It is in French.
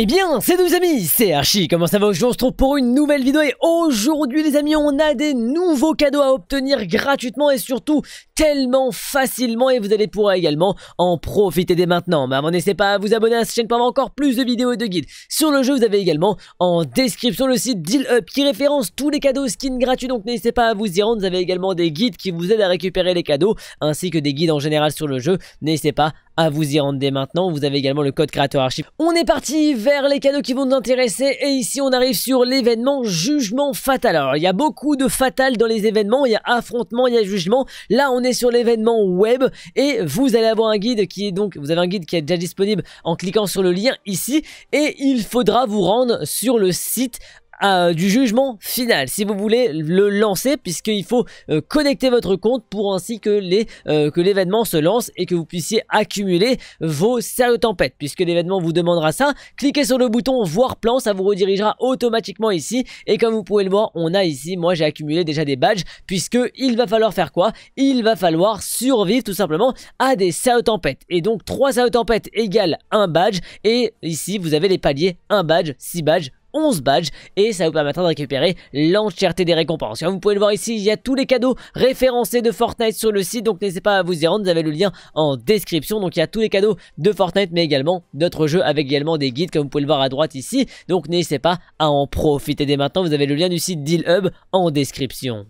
Eh bien, c'est nous amis, c'est Archie, comment ça va Aujourd'hui on se trouve pour une nouvelle vidéo et aujourd'hui les amis on a des nouveaux cadeaux à obtenir gratuitement et surtout tellement facilement et vous allez pouvoir également en profiter dès maintenant. Bah, Mais avant n'hésitez pas à vous abonner à cette chaîne pour avoir encore plus de vidéos et de guides sur le jeu. Vous avez également en description le site Deal Up qui référence tous les cadeaux skins gratuits donc n'hésitez pas à vous y rendre. Vous avez également des guides qui vous aident à récupérer les cadeaux ainsi que des guides en général sur le jeu. N'hésitez pas à vous y rendre maintenant. Vous avez également le code créateur archive. On est parti vers les cadeaux qui vont nous intéresser et ici on arrive sur l'événement jugement fatal. Alors il y a beaucoup de fatal dans les événements, il y a affrontement, il y a jugement. Là on est sur l'événement web et vous allez avoir un guide qui est donc, vous avez un guide qui est déjà disponible en cliquant sur le lien ici et il faudra vous rendre sur le site euh, du jugement final si vous voulez le lancer puisqu'il faut euh, connecter votre compte pour ainsi euh, que l'événement se lance et que vous puissiez accumuler vos sérieux tempêtes puisque l'événement vous demandera ça cliquez sur le bouton voir plan ça vous redirigera automatiquement ici et comme vous pouvez le voir on a ici moi j'ai accumulé déjà des badges puisque il va falloir faire quoi il va falloir survivre tout simplement à des sérieux tempêtes et donc 3 sérieux tempêtes égale un badge et ici vous avez les paliers un badge 6 badges 11 badges et ça vous permettra de récupérer l'entièreté des récompenses. vous pouvez le voir ici, il y a tous les cadeaux référencés de Fortnite sur le site, donc n'hésitez pas à vous y rendre, vous avez le lien en description. Donc il y a tous les cadeaux de Fortnite, mais également d'autres jeux avec également des guides comme vous pouvez le voir à droite ici. Donc n'hésitez pas à en profiter dès maintenant, vous avez le lien du site Deal Hub en description.